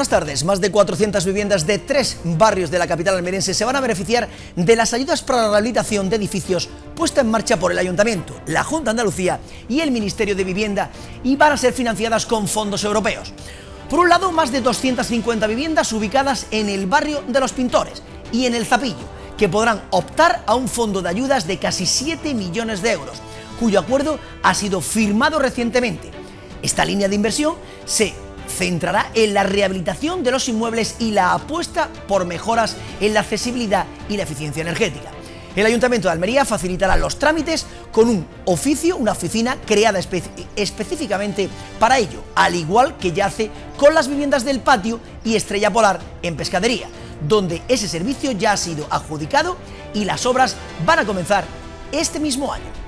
buenas tardes. Más de 400 viviendas de tres barrios de la capital almerense se van a beneficiar de las ayudas para la rehabilitación de edificios puestas en marcha por el Ayuntamiento, la Junta de Andalucía y el Ministerio de Vivienda y van a ser financiadas con fondos europeos. Por un lado, más de 250 viviendas ubicadas en el barrio de los Pintores y en el Zapillo, que podrán optar a un fondo de ayudas de casi 7 millones de euros, cuyo acuerdo ha sido firmado recientemente. Esta línea de inversión se centrará en la rehabilitación de los inmuebles y la apuesta por mejoras en la accesibilidad y la eficiencia energética. El Ayuntamiento de Almería facilitará los trámites con un oficio, una oficina creada específicamente para ello, al igual que ya hace con las viviendas del patio y Estrella Polar en Pescadería, donde ese servicio ya ha sido adjudicado y las obras van a comenzar este mismo año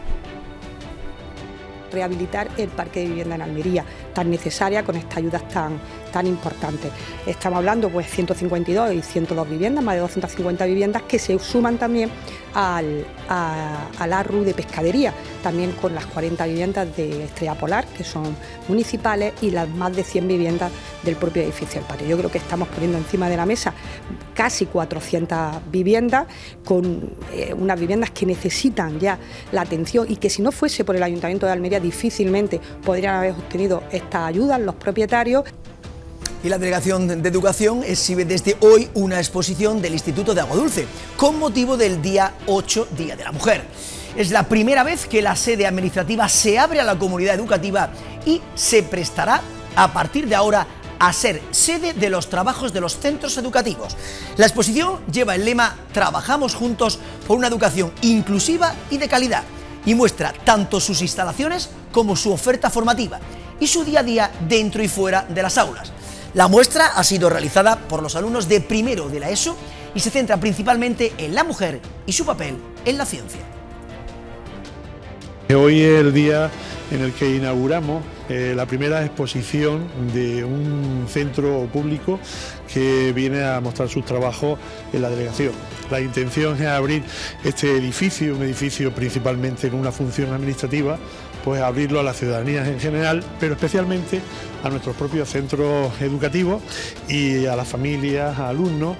rehabilitar el parque de vivienda en Almería, tan necesaria con esta ayuda tan tan importante. Estamos hablando pues 152 y 102 viviendas, más de 250 viviendas que se suman también al, a, al ARRU de pescadería, también con las 40 viviendas de Estrella Polar, que son municipales, y las más de 100 viviendas del propio edificio del patio. Yo creo que estamos poniendo encima de la mesa casi 400 viviendas, con eh, unas viviendas que necesitan ya la atención y que si no fuese por el Ayuntamiento de Almería difícilmente podrían haber obtenido estas ayudas los propietarios. Y la Delegación de Educación exhibe desde hoy una exposición del Instituto de Agua Dulce con motivo del día 8, Día de la Mujer. Es la primera vez que la sede administrativa se abre a la comunidad educativa y se prestará a partir de ahora a ser sede de los trabajos de los centros educativos. La exposición lleva el lema Trabajamos juntos por una educación inclusiva y de calidad y muestra tanto sus instalaciones como su oferta formativa y su día a día dentro y fuera de las aulas. La muestra ha sido realizada por los alumnos de primero de la ESO y se centra principalmente en la mujer y su papel en la ciencia. Hoy es el día en el que inauguramos eh, la primera exposición de un centro público que viene a mostrar sus trabajos en la delegación. La intención es abrir este edificio, un edificio principalmente con una función administrativa, pues abrirlo a la ciudadanía en general, pero especialmente a nuestros propios centros educativos y a las familias, a alumnos,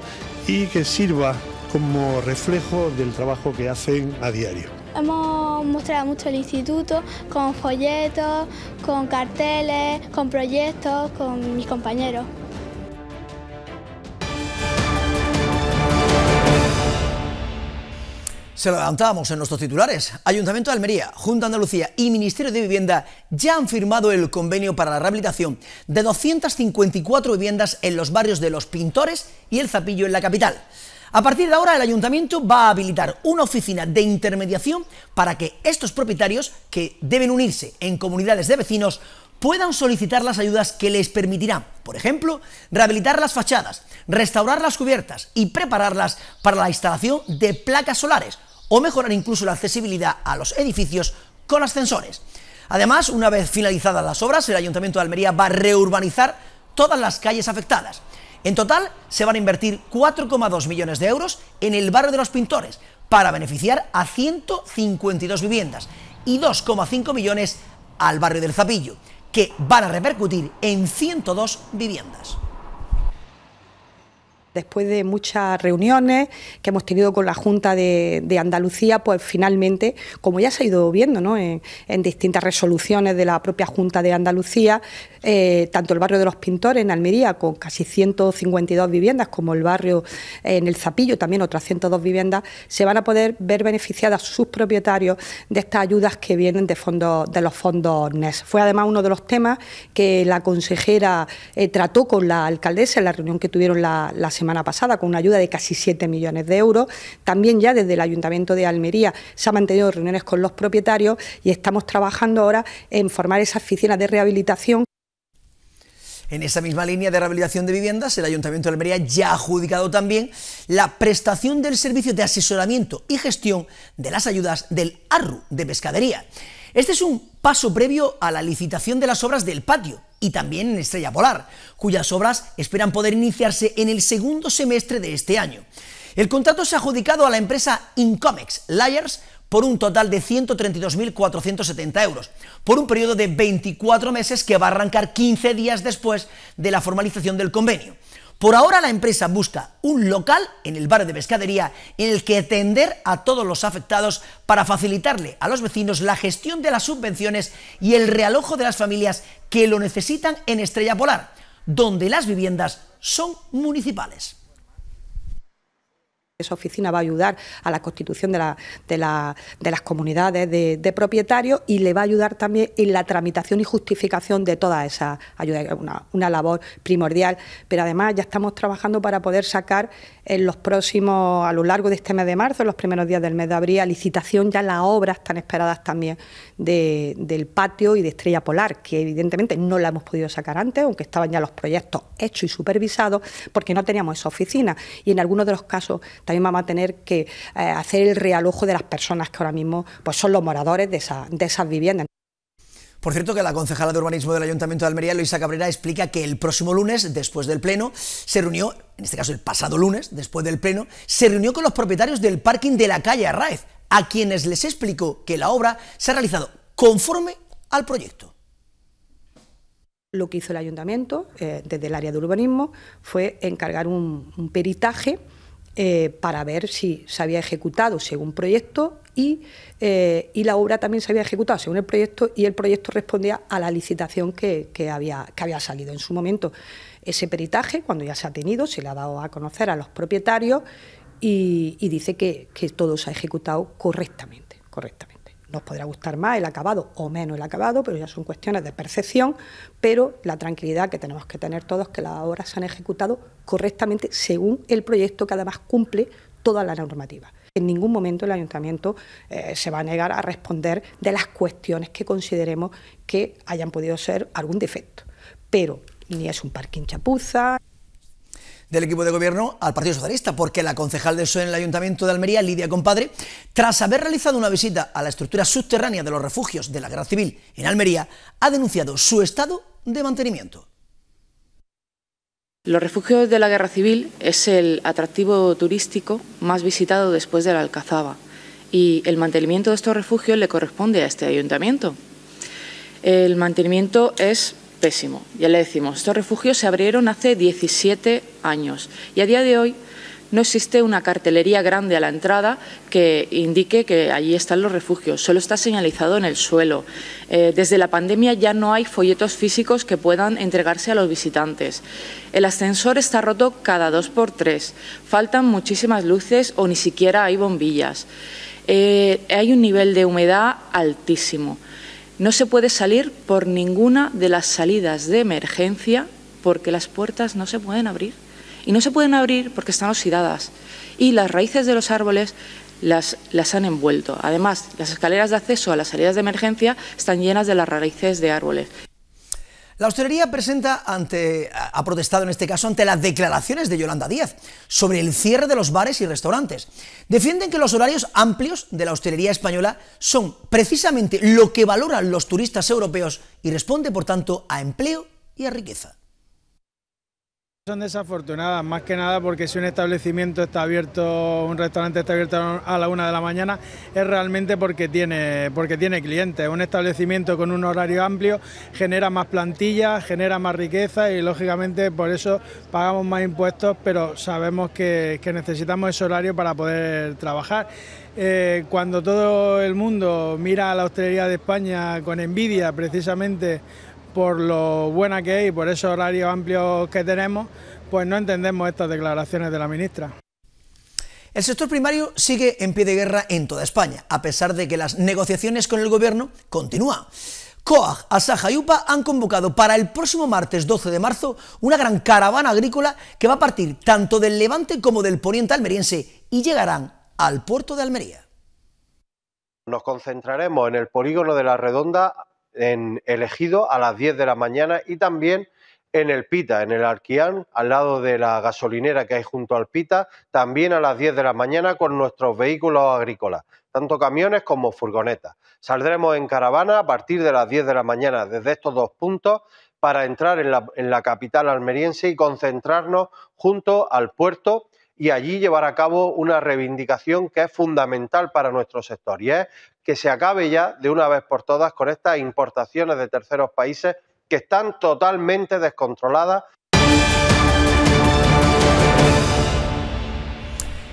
y que sirva como reflejo del trabajo que hacen a diario. Hemos mostrado mucho el instituto con folletos, con carteles, con proyectos, con mis compañeros. Se lo adelantábamos en nuestros titulares. Ayuntamiento de Almería, Junta de Andalucía y Ministerio de Vivienda ya han firmado el convenio para la rehabilitación de 254 viviendas en los barrios de Los Pintores y El Zapillo en la capital. A partir de ahora, el Ayuntamiento va a habilitar una oficina de intermediación para que estos propietarios, que deben unirse en comunidades de vecinos, puedan solicitar las ayudas que les permitirán, por ejemplo, rehabilitar las fachadas, restaurar las cubiertas y prepararlas para la instalación de placas solares o mejorar incluso la accesibilidad a los edificios con ascensores. Además, una vez finalizadas las obras, el Ayuntamiento de Almería va a reurbanizar todas las calles afectadas. En total, se van a invertir 4,2 millones de euros en el barrio de los Pintores para beneficiar a 152 viviendas y 2,5 millones al barrio del Zapillo, que van a repercutir en 102 viviendas después de muchas reuniones que hemos tenido con la Junta de, Andalucía, pues finalmente, como ya se ha ido viendo en, distintas resoluciones de la propia Junta de Andalucía, eh, tanto el barrio de los Pintores en Almería, con casi 152 viviendas, como el barrio en el Zapillo, también otras 102 viviendas, se van a poder ver beneficiadas sus propietarios de estas ayudas que vienen de, de los fondos NES. Fue además uno de los temas que la consejera eh, trató con la alcaldesa en la reunión que tuvieron la, la semana pasada con una ayuda de casi 7 millones de euros. También ya desde el Ayuntamiento de Almería se han mantenido reuniones con los propietarios y estamos trabajando ahora en formar esas oficinas de rehabilitación. En esa misma línea de rehabilitación de viviendas, el Ayuntamiento de Almería ya ha adjudicado también la prestación del servicio de asesoramiento y gestión de las ayudas del ARRU de pescadería. Este es un paso previo a la licitación de las obras del patio y también en Estrella Polar, cuyas obras esperan poder iniciarse en el segundo semestre de este año. El contrato se ha adjudicado a la empresa Incomex Layers por un total de 132.470 euros, por un periodo de 24 meses que va a arrancar 15 días después de la formalización del convenio. Por ahora la empresa busca un local en el barrio de pescadería en el que atender a todos los afectados para facilitarle a los vecinos la gestión de las subvenciones y el realojo de las familias que lo necesitan en Estrella Polar, donde las viviendas son municipales. Esa oficina va a ayudar a la constitución de, las comunidades de, propietarios y le va a ayudar también en la tramitación y justificación de toda esa ayuda. Una, una labor primordial, pero además ya estamos trabajando para poder sacar en los próximos, a lo largo de este mes de marzo, en los primeros días del mes de abril, licitación ya las obras tan esperadas también del patio y de Estrella Polar, que evidentemente no la hemos podido sacar antes, aunque estaban ya los proyectos hechos y supervisados, porque no teníamos esa oficina. Y en algunos de los casos también vamos a tener que eh, hacer el realojo de las personas que ahora mismo pues, son los moradores de esas viviendas. Por cierto, que la concejala de urbanismo del Ayuntamiento de Almería, Luisa Cabrera, explica que el próximo lunes, después del Pleno, se reunió, en este caso el pasado lunes, después del Pleno, se reunió con los propietarios del parking de la calle Arraez, a quienes les explicó que la obra se ha realizado conforme al proyecto. Lo que hizo el ayuntamiento eh, desde el área de urbanismo fue encargar un, peritaje eh, para ver si se había ejecutado según proyecto eh, y, la obra también se había ejecutado según el proyecto y el proyecto respondía a la licitación que, había, salido en su momento. Ese peritaje, cuando ya se ha tenido, se le ha dado a conocer a los propietarios y, dice que, todo se ha ejecutado correctamente, correctamente nos podrá gustar más el acabado o menos el acabado, pero ya son cuestiones de percepción, pero la tranquilidad que tenemos que tener todos es que las obras se han ejecutado correctamente según el proyecto que además cumple toda la normativa. En ningún momento el ayuntamiento eh, se va a negar a responder de las cuestiones que consideremos que hayan podido ser algún defecto. Pero ni es un parking chapuza. Del equipo de gobierno al Partido Socialista, porque la concejal de PSOE en el Ayuntamiento de Almería, Lidia Compadre, tras haber realizado una visita a la estructura subterránea de los refugios de la Guerra Civil en Almería, ha denunciado su estado de mantenimiento. Los refugios de la guerra civil es el atractivo turístico más visitado después de la Alcazaba y el mantenimiento de estos refugios le corresponde a este ayuntamiento. El mantenimiento es pésimo, ya le decimos, estos refugios se abrieron hace 17 años y a día de hoy no existe una cartelería grande a la entrada que indique que allí están los refugios, solo está señalizado en el suelo. Eh, desde la pandemia ya no hay folletos físicos que puedan entregarse a los visitantes. El ascensor está roto cada dos por tres, faltan muchísimas luces o ni siquiera hay bombillas. Eh, hay un nivel de humedad altísimo. No se puede salir por ninguna de las salidas de emergencia porque las puertas no se pueden abrir y no se pueden abrir porque están oxidadas y las raíces de los árboles las, las, han envuelto. Además, las escaleras de acceso a las salidas de emergencia están llenas de las raíces de árboles. La hostelería presenta ante, ha protestado en este caso ante las declaraciones de Yolanda Díaz sobre el cierre de los bares y restaurantes. Defienden que los horarios amplios de la hostelería española son precisamente lo que valoran los turistas europeos y responde, por tanto, a empleo y a riqueza. Son desafortunadas, más que nada porque si un establecimiento está abierto, un restaurante está abierto a la una de la mañana, es realmente porque tiene, porque tiene clientes. Un establecimiento con un horario amplio genera más plantillas, genera más riqueza y lógicamente por eso pagamos más impuestos, pero sabemos que, necesitamos ese horario para poder trabajar. Eh, cuando todo el mundo mira a la hostelería de España con envidia, precisamente por lo buena que es y por esos horarios amplios que tenemos, pues no entendemos estas declaraciones de la ministra. El sector primario sigue en pie de guerra en toda España, a pesar de que las negociaciones con el gobierno continúan. COAG, Asaja y UPA han convocado para el próximo martes 12 de marzo una gran caravana agrícola que va a partir tanto del levante como del poniente almeriense y llegarán al puerto de Almería. Nos concentraremos en el polígono de la Redonda en Elegido a las 10 de la mañana y también en el Pita, en el Arquián, al lado de la gasolinera que hay junto al Pita, también a las 10 de la mañana con nuestros vehículos agrícolas, tanto camiones como furgonetas. Saldremos en caravana a partir de las 10 de la mañana desde estos dos puntos para entrar en la, en la capital almeriense y concentrarnos junto al puerto y allí llevar a cabo una reivindicación que es fundamental para nuestro sector y es que se acabe ya de una vez por todas con estas importaciones de terceros países que están totalmente descontroladas.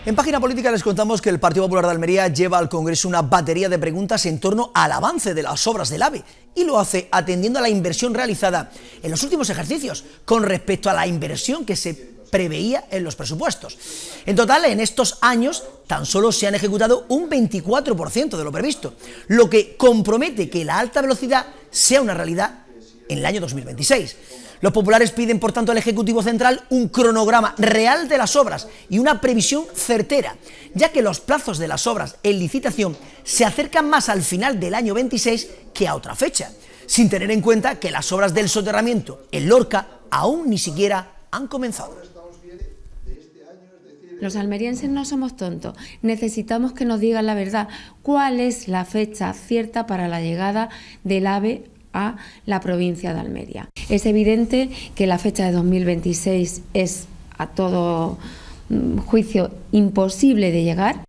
En Página Política les contamos que el Partido Popular de Almería lleva al Congreso una batería de preguntas en torno al avance de las obras del AVE y lo hace atendiendo a la inversión realizada en los últimos ejercicios con respecto a la inversión que se preveía en los presupuestos. En total, en estos años tan solo se han ejecutado un 24% de lo previsto, lo que compromete que la alta velocidad sea una realidad en el año 2026. Los populares piden, por tanto, al Ejecutivo Central un cronograma real de las obras y una previsión certera, ya que los plazos de las obras en licitación se acercan más al final del año 26 que a otra fecha, sin tener en cuenta que las obras del soterramiento en Lorca aún ni siquiera han comenzado. Los almerienses no somos tontos. Necesitamos que nos digan la verdad. ¿Cuál es la fecha cierta para la llegada del AVE a la provincia de Almería? Es evidente que la fecha de 2026 es a todo mm, juicio imposible de llegar.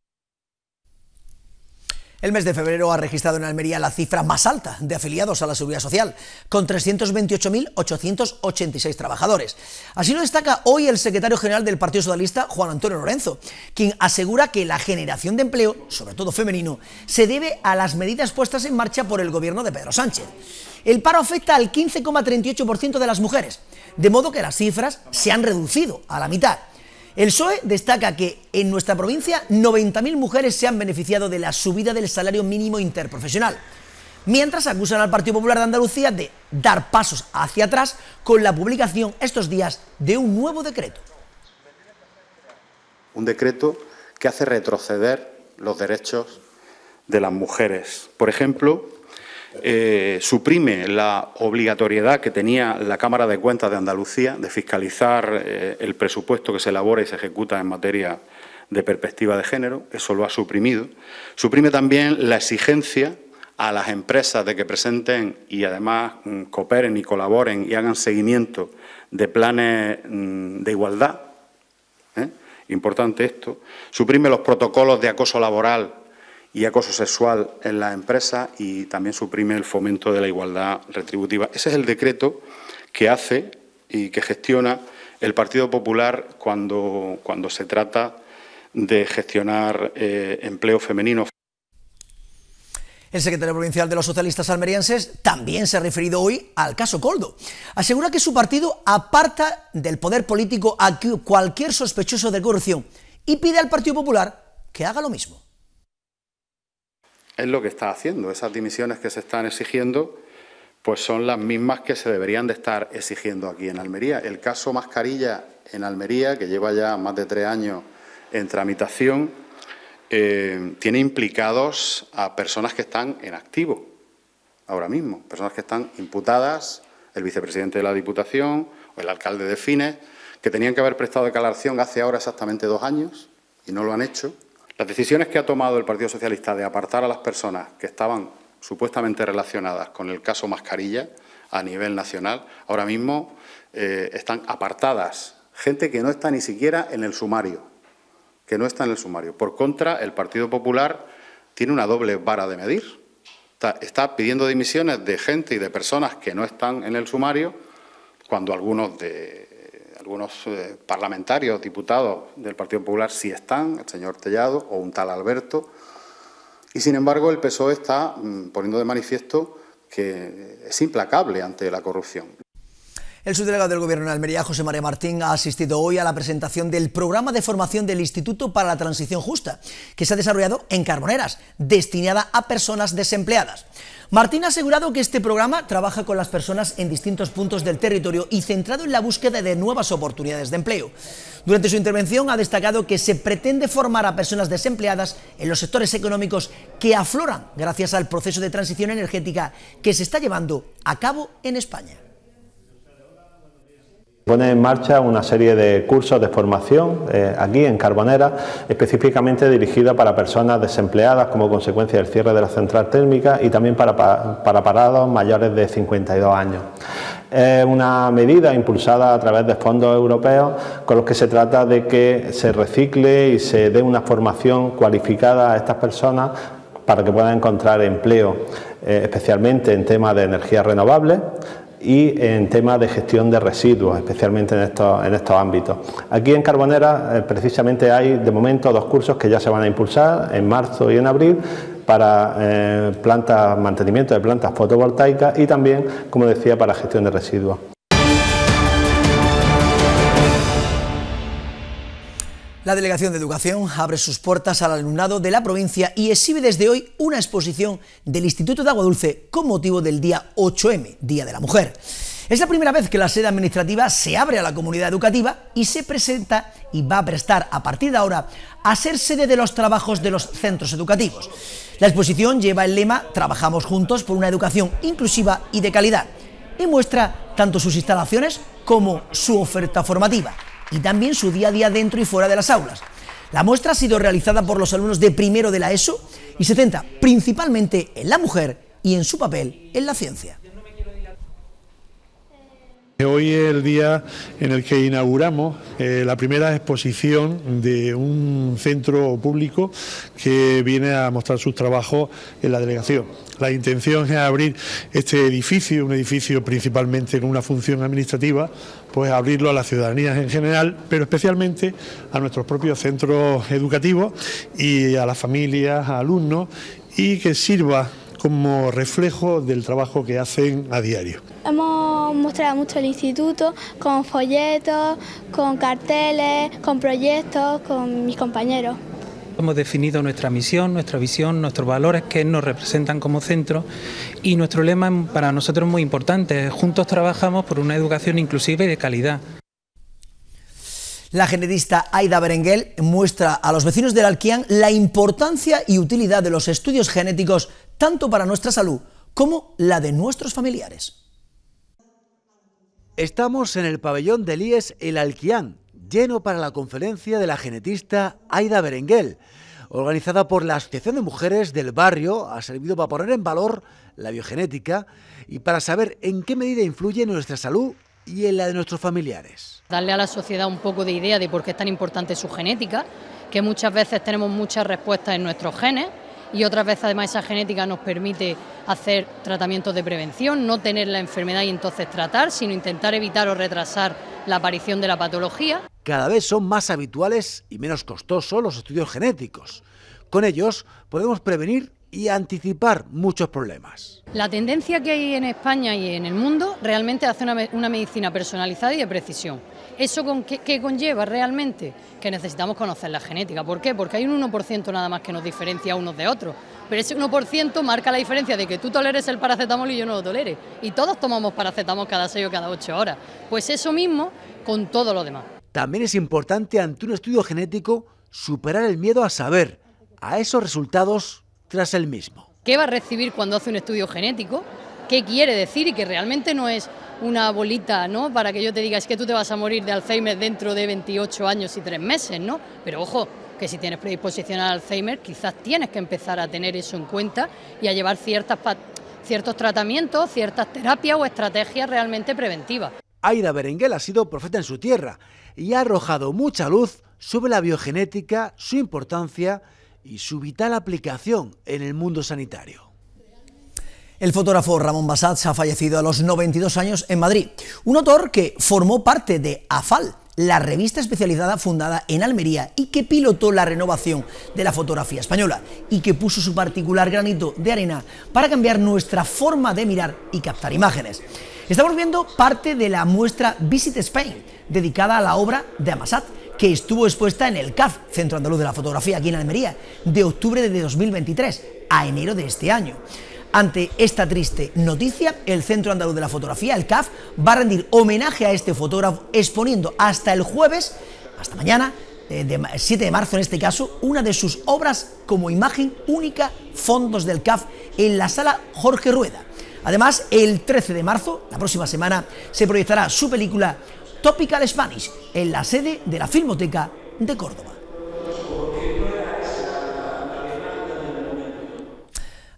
El mes de febrero ha registrado en Almería la cifra más alta de afiliados a la Seguridad Social, con 328.886 trabajadores. Así lo destaca hoy el secretario general del Partido Socialista, Juan Antonio Lorenzo, quien asegura que la generación de empleo, sobre todo femenino, se debe a las medidas puestas en marcha por el gobierno de Pedro Sánchez. El paro afecta al 15,38% de las mujeres, de modo que las cifras se han reducido a la mitad. El PSOE destaca que en nuestra provincia 90.000 mujeres se han beneficiado de la subida del salario mínimo interprofesional, mientras acusan al Partido Popular de Andalucía de dar pasos hacia atrás con la publicación estos días de un nuevo decreto. Un decreto que hace retroceder los derechos de las mujeres. Por ejemplo, eh, suprime la obligatoriedad que tenía la Cámara de Cuentas de Andalucía de fiscalizar eh, el presupuesto que se elabora y se ejecuta en materia de perspectiva de género, eso lo ha suprimido. Suprime también la exigencia a las empresas de que presenten y además mm, cooperen y colaboren y hagan seguimiento de planes mm, de igualdad. ¿eh? Importante esto. Suprime los protocolos de acoso laboral y acoso sexual en la empresa y también suprime el fomento de la igualdad retributiva. Ese es el decreto que hace y que gestiona el Partido Popular cuando, cuando se trata de gestionar eh, empleo femenino. El secretario provincial de los socialistas almerienses también se ha referido hoy al caso Coldo. Asegura que su partido aparta del poder político a cualquier sospechoso de corrupción y pide al Partido Popular que haga lo mismo es lo que está haciendo. Esas dimisiones que se están exigiendo pues son las mismas que se deberían de estar exigiendo aquí en Almería. El caso Mascarilla en Almería, que lleva ya más de tres años en tramitación, eh, tiene implicados a personas que están en activo ahora mismo, personas que están imputadas, el vicepresidente de la Diputación o el alcalde de Fines, que tenían que haber prestado declaración hace ahora exactamente dos años y no lo han hecho. Las decisiones que ha tomado el Partido Socialista de apartar a las personas que estaban supuestamente relacionadas con el caso Mascarilla a nivel nacional, ahora mismo eh, están apartadas. Gente que no está ni siquiera en el sumario, que no está en el sumario. Por contra, el Partido Popular tiene una doble vara de medir. Está, está pidiendo dimisiones de gente y de personas que no están en el sumario, cuando algunos de algunos eh, parlamentarios, diputados del Partido Popular sí están, el señor Tellado o un tal Alberto, y sin embargo el PSOE está mm, poniendo de manifiesto que es implacable ante la corrupción. El subdelegado del Gobierno de Almería, José María Martín, ha asistido hoy a la presentación del programa de formación del Instituto para la Transición Justa, que se ha desarrollado en Carboneras, destinada a personas desempleadas. Martín ha asegurado que este programa trabaja con las personas en distintos puntos del territorio y centrado en la búsqueda de nuevas oportunidades de empleo. Durante su intervención ha destacado que se pretende formar a personas desempleadas en los sectores económicos que afloran gracias al proceso de transición energética que se está llevando a cabo en España. Pone en marcha una serie de cursos de formación eh, aquí en Carbonera, específicamente dirigida para personas desempleadas como consecuencia del cierre de la central térmica y también para, parados mayores de 52 años. Es una medida impulsada a través de fondos europeos con los que se trata de que se recicle y se dé una formación cualificada a estas personas para que puedan encontrar empleo, eh, especialmente en temas de energías renovables, y en temas de gestión de residuos, especialmente en estos, ámbitos. Aquí en Carbonera eh, precisamente hay de momento dos cursos que ya se van a impulsar en marzo y en abril para eh, mantenimiento de plantas fotovoltaicas y también, como decía, para gestión de residuos. La Delegación de Educación abre sus puertas al alumnado de la provincia y exhibe desde hoy una exposición del Instituto de Agua Dulce con motivo del día 8M, Día de la Mujer. Es la primera vez que la sede administrativa se abre a la comunidad educativa y se presenta y va a prestar a partir de ahora a ser sede de los trabajos de los centros educativos. La exposición lleva el lema Trabajamos juntos por una educación inclusiva y de calidad y muestra tanto sus instalaciones como su oferta formativa y también su día a día dentro y fuera de las aulas. La muestra ha sido realizada por los alumnos de primero de la ESO y se centra principalmente en la mujer y en su papel en la ciencia. Hoy es el día en el que inauguramos eh, la primera exposición de un centro público que viene a mostrar sus trabajos en la delegación. La intención es abrir este edificio, un edificio principalmente con una función administrativa, pues abrirlo a la ciudadanía en general, pero especialmente a nuestros propios centros educativos y a las familias, a alumnos, y que sirva como reflejo del trabajo que hacen a diario. Hemos mostrado mucho el instituto con folletos, con carteles, con proyectos, con mis compañeros. Hemos definido nuestra misión, nuestra visión, nuestros valores que nos representan como centro y nuestro lema para nosotros es muy importante. Juntos trabajamos por una educación inclusiva y de calidad. La genetista Aida Berenguel muestra a los vecinos del Alquián la importancia y utilidad de los estudios genéticos tanto para nuestra salud como la de nuestros familiares. Estamos en el pabellón del IES El Alquián, lleno para la conferencia de la genetista Aida Berenguel organizada por la Asociación de Mujeres del Barrio, ha servido para poner en valor la biogenética y para saber en qué medida influye en nuestra salud y en la de nuestros familiares. Darle a la sociedad un poco de idea de por qué es tan importante su genética, que muchas veces tenemos muchas respuestas en nuestros genes y otra vez además esa genética nos permite hacer tratamientos de prevención, no tener la enfermedad y entonces tratar, sino intentar evitar o retrasar la aparición de la patología. Cada vez son más habituales y menos costosos los estudios genéticos. Con ellos podemos prevenir y anticipar muchos problemas. La tendencia que hay en España y en el mundo realmente hace una, medicina personalizada y de precisión. ¿Eso que qué, conlleva realmente? Que necesitamos conocer la genética. ¿Por qué? Porque hay un 1% nada más que nos diferencia unos de otros. Pero ese 1% marca la diferencia de que tú toleres el paracetamol y yo no lo tolere. Y todos tomamos paracetamol cada 6 o cada 8 horas. Pues eso mismo con todo lo demás. También es importante ante un estudio genético superar el miedo a saber, a esos resultados tras el mismo. ¿Qué va a recibir cuando hace un estudio genético? ¿Qué quiere decir? Y que realmente no es una bolita, ¿no? Para que yo te diga, es que tú te vas a morir de Alzheimer dentro de 28 años y 3 meses, ¿no? Pero ojo, que si tienes predisposición al Alzheimer, quizás tienes que empezar a tener eso en cuenta y a llevar ciertas ciertos tratamientos, ciertas terapias o estrategias realmente preventivas. Aida Berenguel ha sido profeta en su tierra y ha arrojado mucha luz sobre la biogenética, su importancia y su vital aplicación en el mundo sanitario. El fotógrafo Ramón se ha fallecido a los 92 años en Madrid, un autor que formó parte de AFAL, la revista especializada fundada en Almería y que pilotó la renovación de la fotografía española y que puso su particular granito de arena para cambiar nuestra forma de mirar y captar imágenes. Estamos viendo parte de la muestra Visit Spain, dedicada a la obra de amasad que estuvo expuesta en el CAF, Centro Andaluz de la Fotografía, aquí en Almería, de octubre de 2023 a enero de este año. Ante esta triste noticia, el Centro Andaluz de la Fotografía, el CAF, va a rendir homenaje a este fotógrafo exponiendo hasta el jueves, hasta mañana, 7 eh, de marzo en este caso, una de sus obras como imagen única, fondos del CAF, en la sala Jorge Rueda. Además, el 13 de marzo, la próxima semana, se proyectará su película Topical Spanish en la sede de la Filmoteca de Córdoba.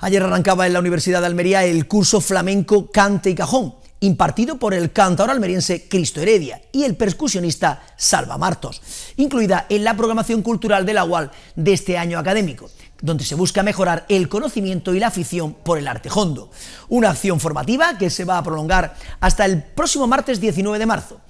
Ayer arrancaba en la Universidad de Almería el curso flamenco Cante y Cajón, impartido por el cantaor almeriense Cristo Heredia y el percusionista Salva Martos, incluida en la programación cultural de la UAL de este año académico donde se busca mejorar el conocimiento y la afición por el arte hondo. Una acción formativa que se va a prolongar hasta el próximo martes 19 de marzo.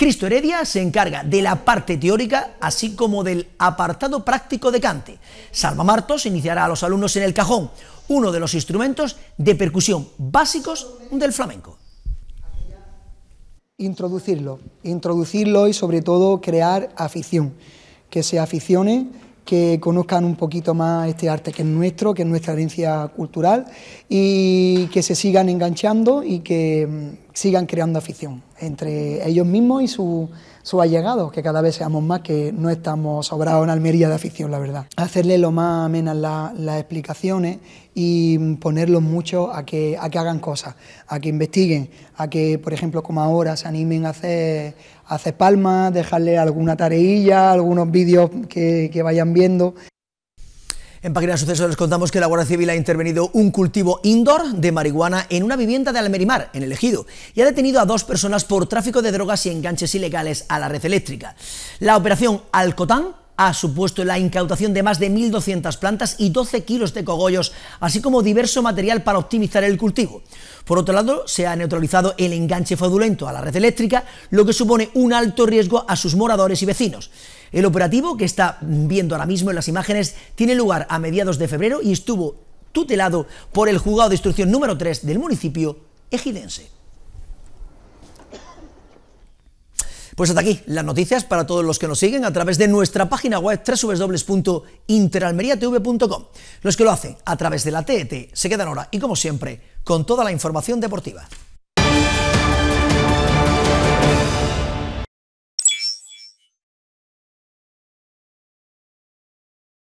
Cristo Heredia se encarga de la parte teórica, así como del apartado práctico de Cante. Salva Martos iniciará a los alumnos en el cajón, uno de los instrumentos de percusión básicos del flamenco. Introducirlo, introducirlo y sobre todo crear afición, que se aficione que conozcan un poquito más este arte que es nuestro, que es nuestra herencia cultural y que se sigan enganchando y que mm, sigan creando afición entre ellos mismos y sus allegados, que cada vez seamos más, que no estamos sobrados en Almería de afición, la verdad. Hacerle lo más amenas las explicaciones y mm, ponerlos mucho a que, a que hagan cosas, a que investiguen, a que, por ejemplo, como ahora, se animen a hacer hace palmas, dejarle alguna tareilla, algunos vídeos que, que vayan viendo. En Página Suceso les contamos que la Guardia Civil ha intervenido un cultivo indoor de marihuana en una vivienda de Almerimar, en el Ejido, y ha detenido a dos personas por tráfico de drogas y enganches ilegales a la red eléctrica. La operación Alcotán ha supuesto la incautación de más de 1.200 plantas y 12 kilos de cogollos, así como diverso material para optimizar el cultivo. Por otro lado, se ha neutralizado el enganche fraudulento a la red eléctrica, lo que supone un alto riesgo a sus moradores y vecinos. El operativo que está viendo ahora mismo en las imágenes tiene lugar a mediados de febrero y estuvo tutelado por el juzgado de instrucción número 3 del municipio ejidense. Pues hasta aquí las noticias para todos los que nos siguen a través de nuestra página web www.interalmeriatv.com. Los que lo hacen a través de la TET e se quedan ahora y como siempre con toda la información deportiva.